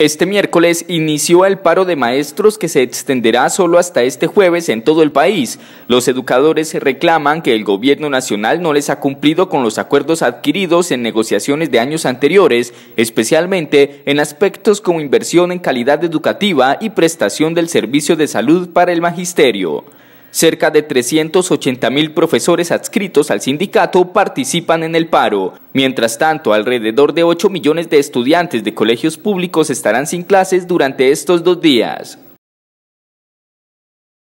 Este miércoles inició el paro de maestros que se extenderá solo hasta este jueves en todo el país. Los educadores reclaman que el gobierno nacional no les ha cumplido con los acuerdos adquiridos en negociaciones de años anteriores, especialmente en aspectos como inversión en calidad educativa y prestación del servicio de salud para el magisterio. Cerca de 380 mil profesores adscritos al sindicato participan en el paro. Mientras tanto, alrededor de 8 millones de estudiantes de colegios públicos estarán sin clases durante estos dos días.